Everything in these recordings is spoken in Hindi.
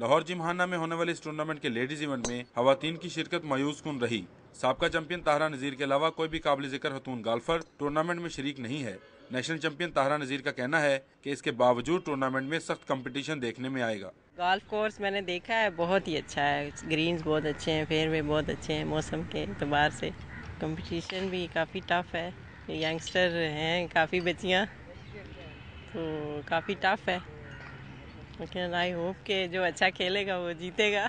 लाहौर जिमहाना में होने वाले इस टूर्नामेंट के लेडीज इवेंट में खातन की शिरकत मायूस कन रही सबका चैंपियन ताहरा नजीर के अलावा कोई भी काबिल जिक्र हतून गाल्फर टूर्नामेंट में शरीक नहीं है नेशनल चैंपियन ताहरा नजीर का कहना है कि इसके बावजूद टूर्नामेंट में सख्त कंपटीशन देखने में आएगा गोल्फ कोर्स मैंने देखा है बहुत ही अच्छा है ग्रीन्स बहुत अच्छे हैं वे बहुत अच्छे हैं मौसम के अतबार से कंपटीशन भी काफ़ी टफ है यंगस्टर हैं काफ़ी बच्चियाँ तो काफ़ी टफ है लेकिन आई होप के जो अच्छा खेलेगा वो जीतेगा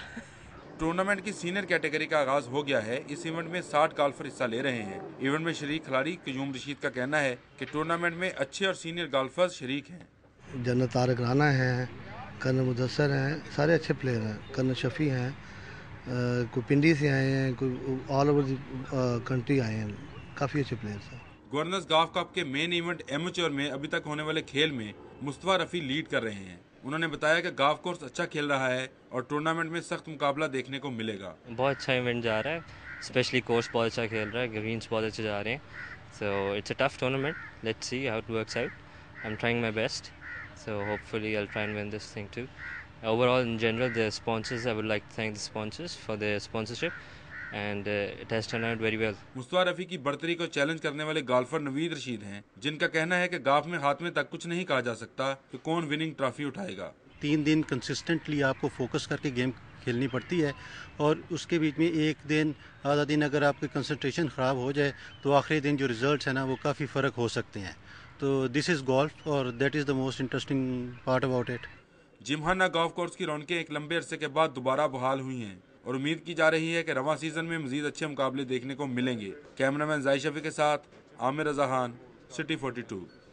टूर्नामेंट की सीनियर कैटेगरी का आगाज हो गया है इस इवेंट में 60 गोल्फर हिस्सा ले रहे हैं इवेंट में शरीक खिलाड़ी कजूम रशीद का कहना है कि टूर्नामेंट में अच्छे और सीनियर गोल्फर्स शरीक हैं जन्नत तारक राना है कर्न मुदसर हैं सारे अच्छे प्लेयर हैं कर्न शफी हैं कोई पिंडी से आए हैं कोई ऑल ओवर कंट्री आए हैं काफ़ी अच्छे प्लेयर्स हैं गवर्नर्स गाफ कप के मेन इवेंट एमचोर में अभी तक होने वाले खेल में मुस्तफ़ा रफ़ी लीड कर रहे हैं उन्होंने बताया कि गाफ कोर्स अच्छा खेल रहा है और टूर्नामेंट में सख्त मुकाबला देखने को मिलेगा बहुत अच्छा इवेंट जा रहा है स्पेशली कोर्स बहुत अच्छा खेल रहा है ग्रीन्स बहुत अच्छे जा रहे हैं so it's a tough tournament let's see how it works out I am trying my best so hopefully I try and win this thing to overall in general the sponsors I would like thank the sponsors for the sponsorship and it has turn out very well Mustafa Rafi की बर्तरी को चैलेंज करने वाले गोल्फर नवीद रशीद हैं जिनका कहना है कि गाफ में हाथ में तक कुछ नहीं कहा जा सकता कि कौन विनिंग ट्रॉफी उठाएगा तीन दिन कंसिस्टेंटली आपको फोकस करके गेम खेलनी पड़ती है और उसके बीच में एक दिन आधा दिन अगर आपकी कंसंट्रेशन ख़राब हो जाए तो आखिरी दिन जो रिज़ल्ट है ना वो काफ़ी फ़र्क हो सकते हैं तो दिस इज़ गोल्फ और that is the most interesting part about it Gymkhana golf course की रौनकें एक लंबे अरसे के बाद दोबारा बहाल हुई हैं और उम्मीद की जा रही है कि रवा सीजन में मजीद अच्छे मुकाबले देखने को मिलेंगे कैमरामैन जाय शफी के साथ Aamir Raza Khan city forty to